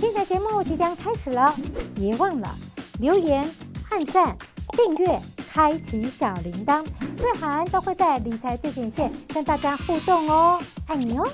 精彩节目即将开始了，别忘了留言、按赞、订阅、开启小铃铛，瑞涵都会在理财最前线跟大家互动哦，爱你哦！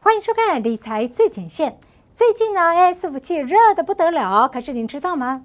欢迎收看《理财最前线》。最近呢，AI 伺服器热的不得了。可是您知道吗？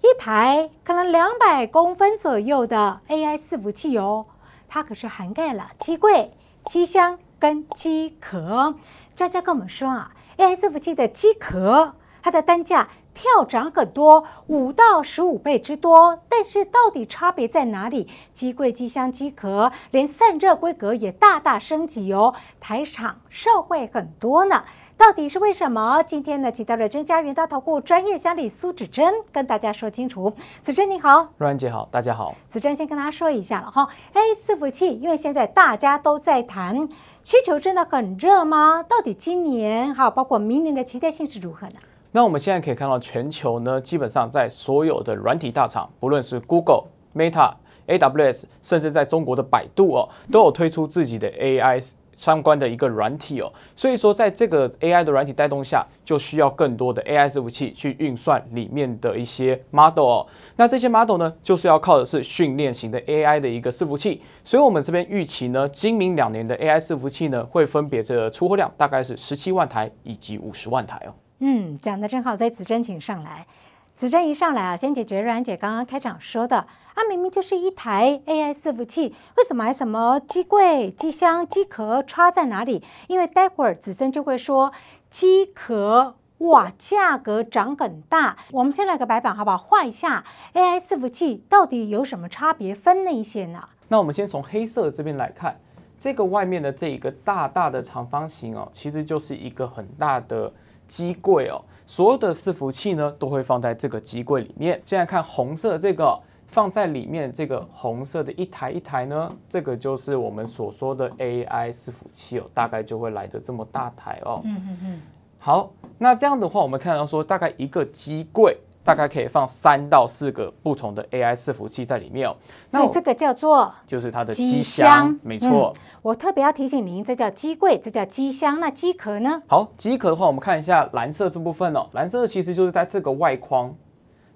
一台可能两百公分左右的 AI 伺服器哦，它可是涵盖了机柜、机箱跟机壳。佳佳跟我们说啊，AI 伺服器的机壳，它的单价跳涨很多，五到十五倍之多。但是到底差别在哪里？机柜、机箱、机壳，连散热规格也大大升级哦，台厂受惠很多呢。到底是为什么？今天呢，请到了专家元大投顾专业经理苏子珍跟大家说清楚。子珍你好，若然姐好，大家好。子珍先跟大家说一下了哈。哎，伺服器，因为现在大家都在谈，需求真的很热吗？到底今年哈，包括明年的期待性是如何呢？那我们现在可以看到，全球呢，基本上在所有的软体大厂，不论是 Google、Meta、AWS，甚至在中国的百度哦，都有推出自己的 AI。相关的一个软体哦，所以说在这个 AI 的软体带动下，就需要更多的 AI 伺服器去运算里面的一些 model 哦。那这些 model 呢，就是要靠的是训练型的 AI 的一个伺服器。所以，我们这边预期呢，今明两年的 AI 伺服器呢，会分别的出货量大概是十七万台以及五十万台哦。嗯，讲的正好，以子珍请上来。子珍一上来啊，先解决阮姐刚刚开场说的。它明明就是一台 AI 伺服器，为什么还什么机柜、机箱、机壳插在哪里？因为待会儿子森就会说机壳哇，价格涨很大。我们先来个白板，好不好？画一下 AI 伺服器到底有什么差别，分那些呢？那我们先从黑色这边来看，这个外面的这一个大大的长方形哦，其实就是一个很大的机柜哦，所有的伺服器呢都会放在这个机柜里面。现在看红色这个。放在里面这个红色的一台一台呢，这个就是我们所说的 AI 伺服器哦，大概就会来的这么大台哦。嗯嗯嗯。好，那这样的话，我们看到说大概一个机柜大概可以放三到四个不同的 AI 伺服器在里面哦。那这个叫做就是它的机箱，没错。我特别要提醒您，这叫机柜，这叫机箱。那机壳呢？好，机壳的话，我们看一下蓝色这部分哦，蓝色其实就是在这个外框。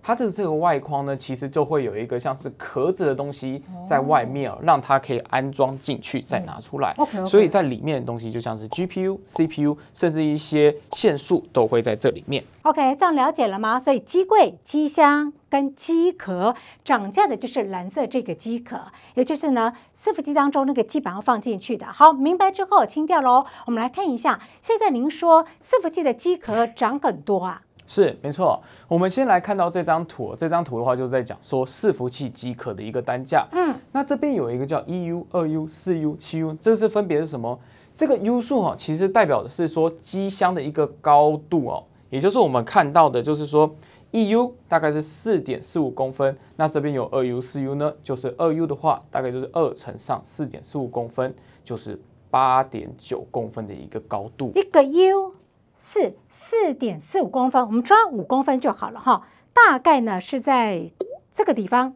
它这这个外框呢，其实就会有一个像是壳子的东西在外面啊，让它可以安装进去再拿出来。所以在里面的东西就像是 GPU、CPU，甚至一些线束都会在这里面。OK，这样了解了吗？所以机柜、机箱跟机壳涨价的就是蓝色这个机壳，也就是呢伺服机当中那个基本上放进去的。好，明白之后清掉喽。我们来看一下，现在您说伺服机的机壳涨很多啊？是没错，我们先来看到这张图，这张图的话就是在讲说伺服器即可的一个单价。嗯，那这边有一个叫一 U、二 U、四 U、七 U，这是分别是什么？这个 U 数哈，其实代表的是说机箱的一个高度哦，也就是我们看到的就是说一 U 大概是四点四五公分，那这边有二 U、四 U 呢，就是二 U 的话大概就是二乘上四点四五公分，就是八点九公分的一个高度。一个 U。是四点四五公分，我们装五公分就好了哈。大概呢是在这个地方，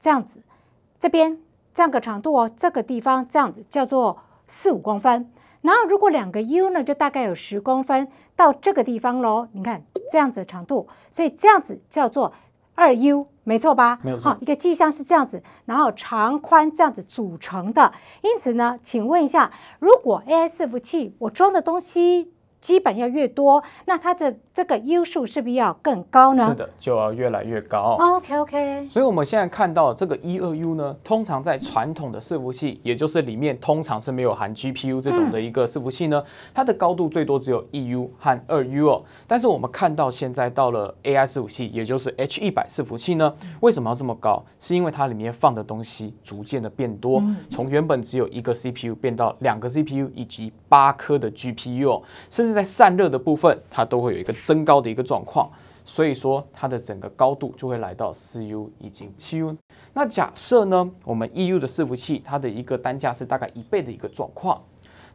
这样子，这边这样个长度哦。这个地方这样子叫做四五公分。然后如果两个 U 呢，就大概有十公分到这个地方喽。你看这样子的长度，所以这样子叫做二 U，没错吧？没有错。好，一个迹象是这样子，然后长宽这样子组成的。因此呢，请问一下，如果 AI 伺服器我装的东西？基本要越多，那它的这个优数是不是要更高呢？是的，就要越来越高。OK OK。所以我们现在看到这个一二 U 呢，通常在传统的伺服器，也就是里面通常是没有含 GPU 这种的一个伺服器呢，它的高度最多只有一 U 和二 U 哦。但是我们看到现在到了 AI 伺服器，也就是 H 一百伺服器呢，为什么要这么高？是因为它里面放的东西逐渐的变多，从原本只有一个 CPU 变到两个 CPU 以及八颗的 GPU，甚至。在散热的部分，它都会有一个增高的一个状况，所以说它的整个高度就会来到四 u 已经七 u 那假设呢，我们 e u 的伺服器，它的一个单价是大概一倍的一个状况，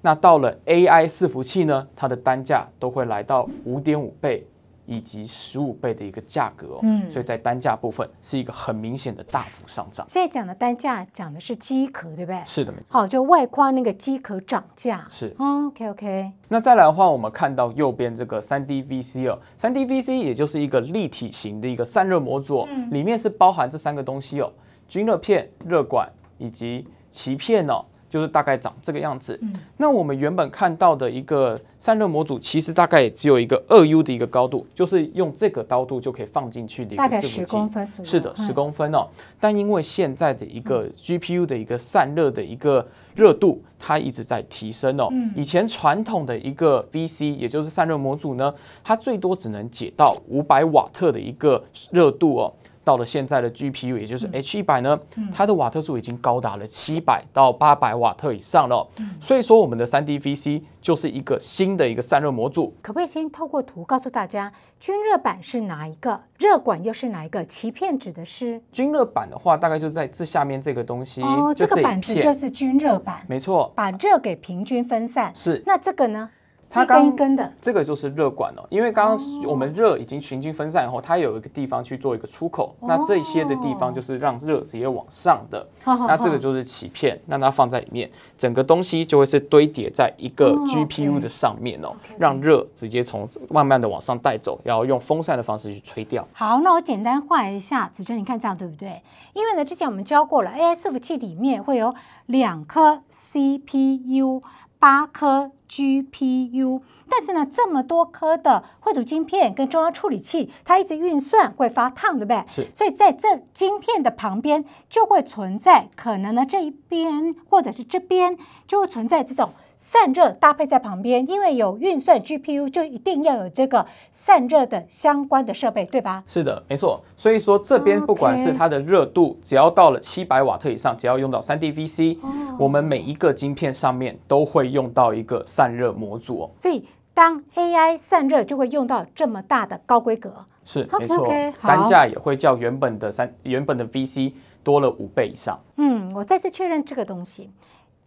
那到了 AI 伺服器呢，它的单价都会来到五点五倍。以及十五倍的一个价格，嗯，所以在单价部分是一个很明显的大幅上涨。现在讲的单价讲的是机壳，对不对？是的，没错。好，就外框那个机壳涨价。是，OK OK。那再来的话，我们看到右边这个三 D VC 哦，三 D VC 也就是一个立体型的一个散热模组，嗯，里面是包含这三个东西哦：均热片、热管以及鳍片哦。就是大概长这个样子。嗯，那我们原本看到的一个散热模组，其实大概也只有一个二 U 的一个高度，就是用这个高度就可以放进去的一个服器。十公分。是的，十公分哦。但因为现在的一个 GPU 的一个散热的一个热度，它一直在提升哦。嗯。以前传统的一个 VC，也就是散热模组呢，它最多只能解到五百瓦特的一个热度哦。到了现在的 G P U，也就是 H 一百呢，它的瓦特数已经高达了七百到八百瓦特以上了。所以说，我们的三 D V C 就是一个新的一个散热模组。可不可以先透过图告诉大家，均热板是哪一个，热管又是哪一个，鳍片指的是？均热板的话，大概就在这下面这个东西。哦，这个板子就是均热板。没错，把热给平均分散。是。那这个呢？它刚这个就是热管哦，因为刚刚我们热已经群均分散以后，它有一个地方去做一个出口，那这些的地方就是让热直接往上的。那这个就是鳍片，让它放在里面，整个东西就会是堆叠在一个 GPU 的上面哦，让热直接从慢慢的往上带走，然后用风扇的方式去吹掉。好，那我简单画一下，子峥你看这样对不对？因为呢，之前我们教过了 AI 伺服器里面会有两颗 CPU。八颗 GPU，但是呢，这么多颗的绘图晶片跟中央处理器，它一直运算会发烫，对不对？是，所以在这晶片的旁边就会存在可能呢，这一边或者是这边就会存在这种。散热搭配在旁边，因为有运算 GPU 就一定要有这个散热的相关的设备，对吧？是的，没错。所以说这边不管是它的热度，只要到了七百瓦特以上，只要用到三 D VC，我们每一个晶片上面都会用到一个散热模组。所以当 AI 散热就会用到这么大的高规格，是没错，单价也会较原本的三原本的 VC 多了五倍以上。嗯，我再次确认这个东西。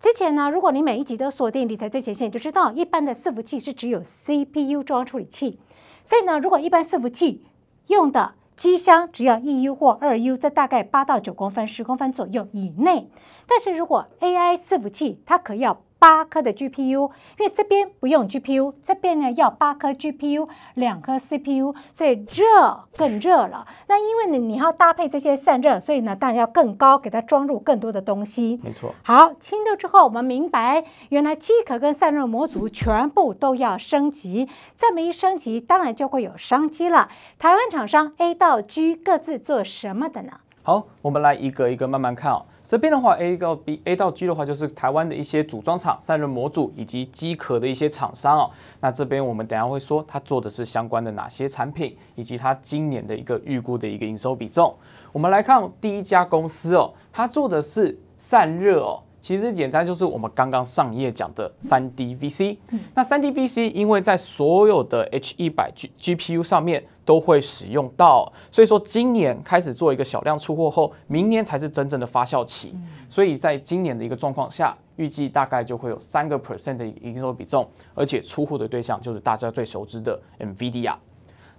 之前呢，如果你每一集都锁定理财最前线，就知道一般的伺服器是只有 CPU 中央处理器。所以呢，如果一般伺服器用的机箱只要一 U 或二 U，在大概八到九公分、十公分左右以内。但是如果 AI 伺服器，它可要。八颗的 GPU，因为这边不用 GPU，这边呢要八颗 GPU，两颗 CPU，所以热更热了。那因为呢你要搭配这些散热，所以呢当然要更高，给它装入更多的东西。没错。好，清掉之后，我们明白原来机壳跟散热模组全部都要升级。这么一升级，当然就会有商机了。台湾厂商 A 到 G 各自做什么的呢？好，我们来一个一个慢慢看哦。这边的话，A 到 B、A 到 G 的话，就是台湾的一些组装厂、散热模组以及机壳的一些厂商哦。那这边我们等下会说，它做的是相关的哪些产品，以及它今年的一个预估的一个营收比重。我们来看第一家公司哦，它做的是散热哦。其实简单就是我们刚刚上一页讲的三 D VC，那三 D VC，因为在所有的 H 一百 G GPU 上面都会使用到，所以说今年开始做一个小量出货后，明年才是真正的发酵期，所以在今年的一个状况下，预计大概就会有三个 percent 的营收比重，而且出货的对象就是大家最熟知的 NVIDIA。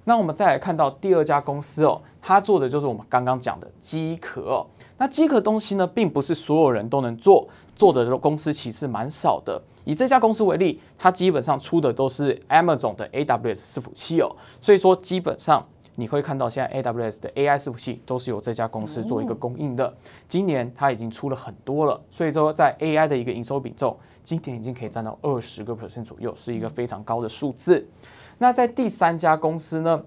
那我们再来看到第二家公司哦，它做的就是我们刚刚讲的机壳。那机壳东西呢，并不是所有人都能做，做的公司其实蛮少的。以这家公司为例，它基本上出的都是 Amazon 的 AWS 伺服器哦，所以说基本上你会看到现在 AWS 的 AI 伺服器都是由这家公司做一个供应的。今年它已经出了很多了，所以说在 AI 的一个营收比重，今年已经可以占到二十个 percent 左右，是一个非常高的数字。那在第三家公司呢，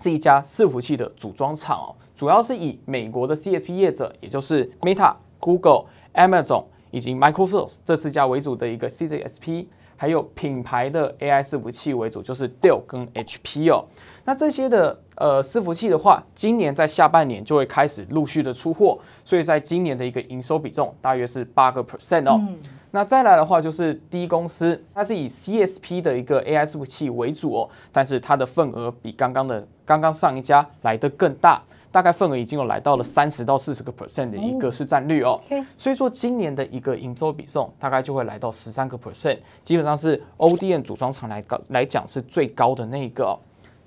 是一家伺服器的组装厂哦，主要是以美国的 CSP 业者，也就是 Meta、Google、Amazon 以及 Microsoft 这四家为主的一个 CSP。还有品牌的 AI 伺服器为主，就是 Dell 跟 HP 哦。那这些的呃伺服器的话，今年在下半年就会开始陆续的出货，所以在今年的一个营收比重大约是八个 percent 哦。那再来的话就是 D 公司，它是以 CSP 的一个 AI 伺服器为主哦，但是它的份额比刚刚的刚刚上一家来的更大。大概份额已经有来到了三十到四十个 percent 的一个市占率哦，所以说今年的一个营收比重大概就会来到十三个 percent，基本上是 ODM 组装厂来高来讲是最高的那一个。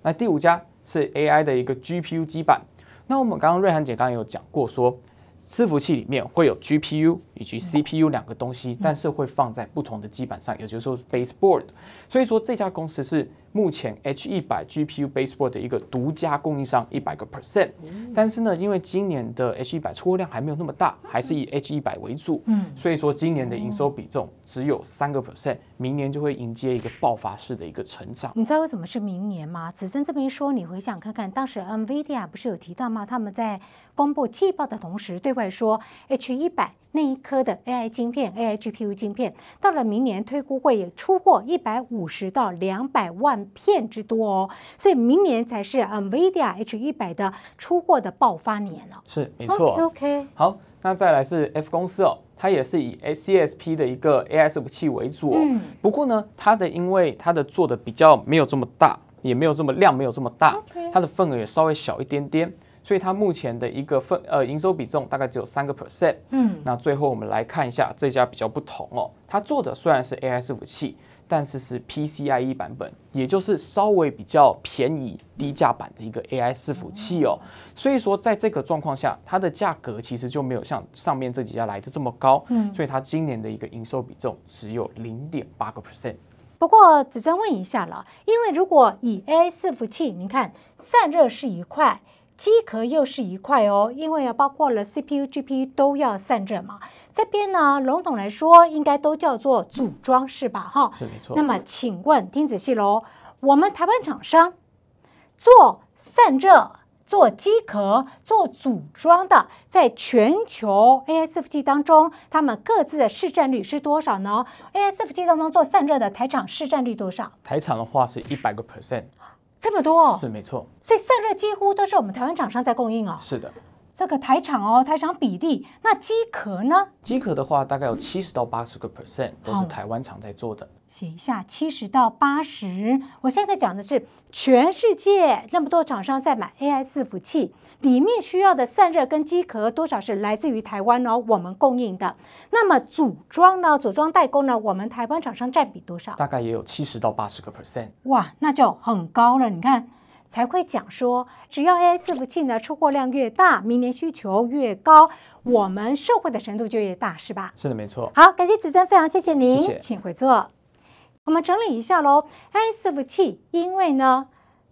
那第五家是 AI 的一个 GPU 基板，那我们刚刚瑞涵姐刚刚有讲过说，伺服器里面会有 GPU。以及 CPU 两个东西，但是会放在不同的基板上，也就是说是 Baseboard。所以说这家公司是目前 H 一百 GPU Baseboard 的一个独家供应商，一百个 percent。但是呢，因为今年的 H 一百出货量还没有那么大，还是以 H 一百为主。嗯，所以说今年的营收比重只有三个 percent，明年就会迎接一个爆发式的一个成长。你知道为什么是明年吗？子森这边一说，你回想看看，当时 NVIDIA 不是有提到吗？他们在公布季报的同时对外说 H 一百那一。科的 AI 晶片，AI GPU 晶片，到了明年推估会也出货一百五十到两百万片之多哦，所以明年才是 NVIDIA H 一百的出货的爆发年哦。是没错。OK。好，那再来是 F 公司哦，它也是以 A CSP 的一个 AS 服务器为主哦。嗯。不过呢，它的因为它的做的比较没有这么大，也没有这么量没有这么大，它的份额也稍微小一点点。所以它目前的一个分呃营收比重大概只有三个 percent，嗯，那最后我们来看一下这家比较不同哦，它做的虽然是 AI 伺服器，但是是 PCIe 版本，也就是稍微比较便宜低价版的一个 AI 伺服器哦，所以说在这个状况下，它的价格其实就没有像上面这几家来的这么高，嗯，所以它今年的一个营收比重只有零点八个 percent。不过只珍问一下了，因为如果以 AI 伺服器，你看散热是一块。机壳又是一块哦，因为啊包括了 C P U G P 都要散热嘛。这边呢，笼统来说，应该都叫做组装是吧？哈，是没错。那么，请问听仔细喽，我们台湾厂商做散热、做机壳、做组装的，在全球 A S F G 当中，他们各自的市占率是多少呢？A S F G 当中做散热的台厂市占率多少？台厂的话是一百个 percent。这么多哦，是没错，所以散热几乎都是我们台湾厂商在供应哦，是的。这个台厂哦，台厂比例，那机壳呢？机壳的话，大概有七十到八十个 percent 都是台湾厂在做的。写一下七十到八十。我现在讲的是全世界那么多厂商在买 AI 四服器，里面需要的散热跟机壳多少是来自于台湾哦，我们供应的。那么组装呢？组装代工呢？我们台湾厂商占比多少？大概也有七十到八十个 percent。哇，那就很高了。你看。才会讲说，只要 A S 伺服器呢出货量越大，明年需求越高，我们受惠的程度就越大，是吧？是的，没错。好，感谢子珍，非常谢谢您，请回座。我们整理一下喽，A S 伺服器，因为呢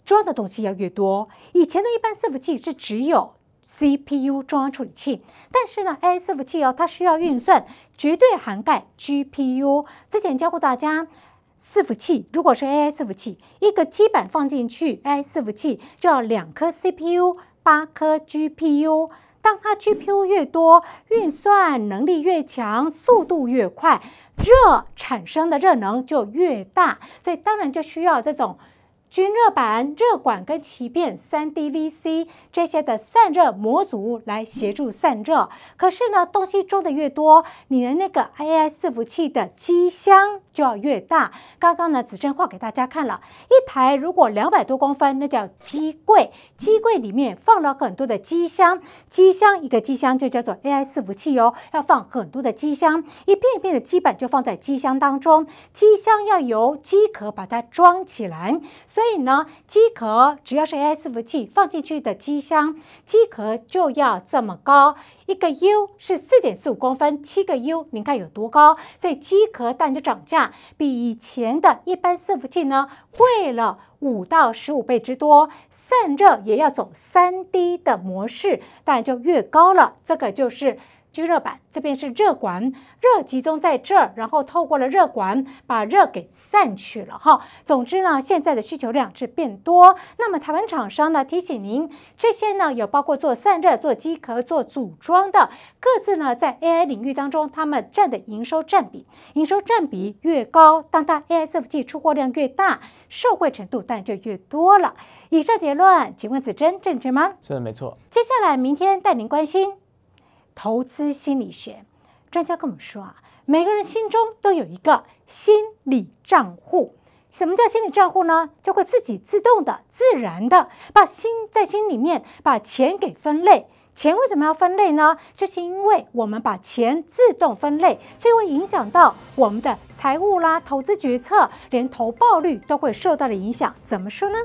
装的东西要越多，以前的一般伺服器是只有 C P U 中央处理器，但是呢 A S 伺服器哦，它需要运算，绝对涵盖 G P U。之前教过大家。伺服器如果是 AI 伺服器，一个基板放进去，AI 伺服器就要两颗 CPU、八颗 GPU。当它 GPU 越多，运算能力越强，速度越快，热产生的热能就越大，所以当然就需要这种。均热板、热管跟鳍片、三 DVC 这些的散热模组来协助散热。可是呢，东西装的越多，你的那个 AI 伺服器的机箱就要越大。刚刚呢，子珍画给大家看了，一台如果两百多公分，那叫机柜。机柜里面放了很多的机箱，机箱一个机箱就叫做 AI 伺服器哦，要放很多的机箱，一片片的基板就放在机箱当中，机箱要由机壳把它装起来。所以呢，机壳只要是 AI 服器放进去的机箱，机壳就要这么高，一个 U 是四点四五公分，七个 U 您看有多高？所以机壳蛋然就涨价，比以前的一般伺服器呢贵了五到十五倍之多，散热也要走三 D 的模式，当然就越高了。这个就是。聚热板这边是热管，热集中在这儿，然后透过了热管把热给散去了哈。总之呢，现在的需求量是变多。那么台湾厂商呢，提醒您，这些呢有包括做散热、做机壳、做组装的，各自呢在 AI 领域当中，他们占的营收占比，营收占比越高，当它 a s f g 出货量越大，受惠程度当然就越多了。以上结论，请问子珍正确吗？是的，没错。接下来明天带您关心。投资心理学专家跟我们说啊，每个人心中都有一个心理账户。什么叫心理账户呢？就会自己自动的、自然的把心在心里面把钱给分类。钱为什么要分类呢？就是因为我们把钱自动分类，所以会影响到我们的财务啦、投资决策，连投报率都会受到的影响。怎么说呢？